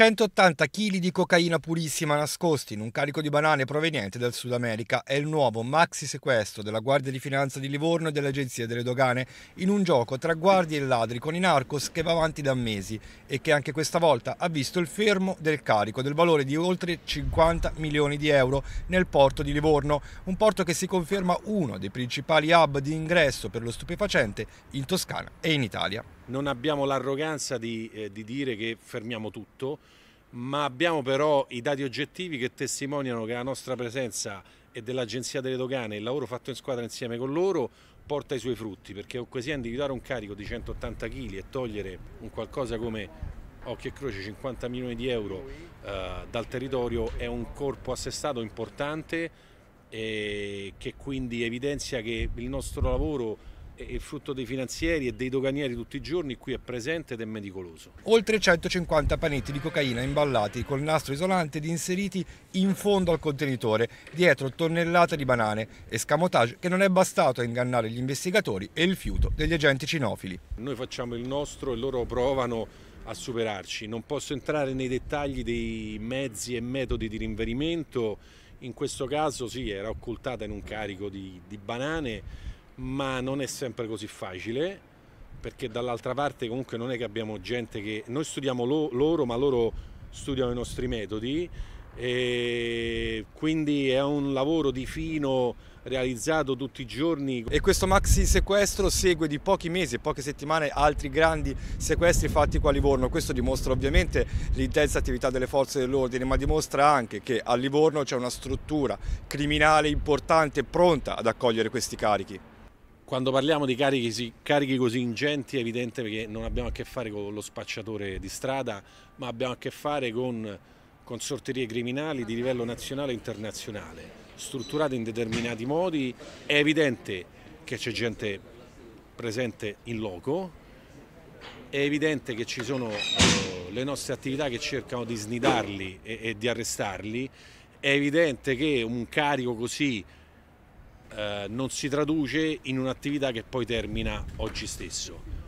180 kg di cocaina purissima nascosti in un carico di banane proveniente dal Sud America è il nuovo maxi sequestro della Guardia di Finanza di Livorno e dell'Agenzia delle Dogane in un gioco tra guardie e ladri con i narcos che va avanti da mesi e che anche questa volta ha visto il fermo del carico del valore di oltre 50 milioni di euro nel porto di Livorno, un porto che si conferma uno dei principali hub di ingresso per lo stupefacente in Toscana e in Italia non abbiamo l'arroganza di, eh, di dire che fermiamo tutto, ma abbiamo però i dati oggettivi che testimoniano che la nostra presenza e dell'Agenzia delle Dogane, il lavoro fatto in squadra insieme con loro, porta i suoi frutti, perché così individuare un carico di 180 kg e togliere un qualcosa come occhio e croce 50 milioni di euro eh, dal territorio è un corpo assestato importante e eh, che quindi evidenzia che il nostro lavoro il frutto dei finanzieri e dei doganieri tutti i giorni qui è presente ed è meticoloso. Oltre 150 panetti di cocaina imballati col nastro isolante ed inseriti in fondo al contenitore, dietro tonnellate di banane, escamotage che non è bastato a ingannare gli investigatori e il fiuto degli agenti cinofili. Noi facciamo il nostro e loro provano a superarci. Non posso entrare nei dettagli dei mezzi e metodi di rinverimento, in questo caso sì, era occultata in un carico di, di banane ma non è sempre così facile perché dall'altra parte comunque non è che abbiamo gente che noi studiamo lo, loro ma loro studiano i nostri metodi e quindi è un lavoro di fino realizzato tutti i giorni. E questo maxi sequestro segue di pochi mesi, e poche settimane, altri grandi sequestri fatti qua a Livorno. Questo dimostra ovviamente l'intensa attività delle forze dell'ordine, ma dimostra anche che a Livorno c'è una struttura criminale importante pronta ad accogliere questi carichi quando parliamo di carichi, carichi, così ingenti è evidente che non abbiamo a che fare con lo spacciatore di strada, ma abbiamo a che fare con consorterie criminali di livello nazionale e internazionale, strutturate in determinati modi. È evidente che c'è gente presente in loco, è evidente che ci sono eh, le nostre attività che cercano di snidarli e, e di arrestarli, è evidente che un carico così eh, non si traduce in un'attività che poi termina oggi stesso.